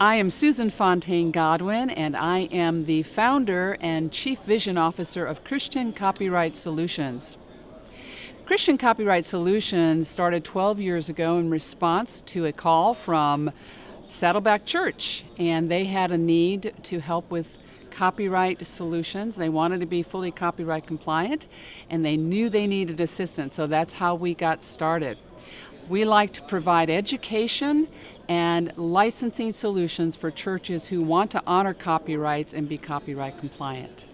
I am Susan Fontaine Godwin, and I am the founder and chief vision officer of Christian Copyright Solutions. Christian Copyright Solutions started 12 years ago in response to a call from Saddleback Church, and they had a need to help with copyright solutions. They wanted to be fully copyright compliant, and they knew they needed assistance, so that's how we got started. We like to provide education and licensing solutions for churches who want to honor copyrights and be copyright compliant.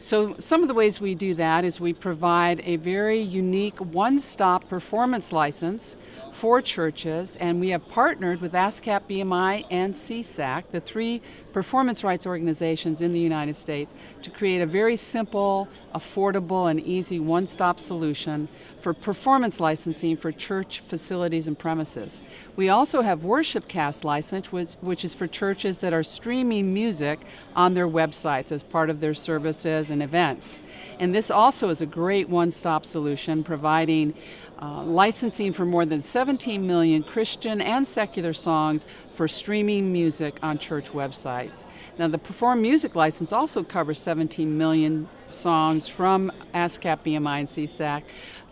So, some of the ways we do that is we provide a very unique one stop performance license for churches, and we have partnered with ASCAP, BMI, and CSAC, the three performance rights organizations in the United States, to create a very simple, affordable, and easy one stop solution for performance licensing for church facilities and premises. We also have WorshipCast license, which, which is for churches that are streaming music on their websites as part of their services and events. And this also is a great one stop solution, providing uh, licensing for more than 7 17 million Christian and secular songs for streaming music on church websites. Now, the Perform Music license also covers 17 million songs from ASCAP, BMI, and CSAC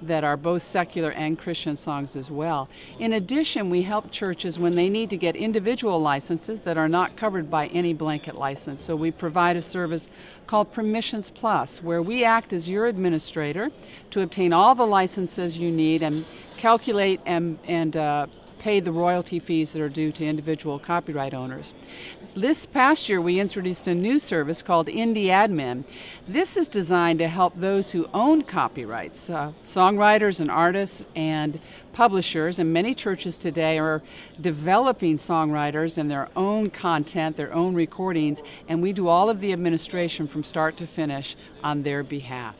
that are both secular and Christian songs as well. In addition, we help churches when they need to get individual licenses that are not covered by any blanket license. So we provide a service called Permissions Plus, where we act as your administrator to obtain all the licenses you need and calculate and, and uh, pay the royalty fees that are due to individual copyright owners. This past year, we introduced a new service called Indie Admin. This is designed to help those who own copyrights, uh, songwriters and artists and publishers, and many churches today are developing songwriters and their own content, their own recordings, and we do all of the administration from start to finish on their behalf.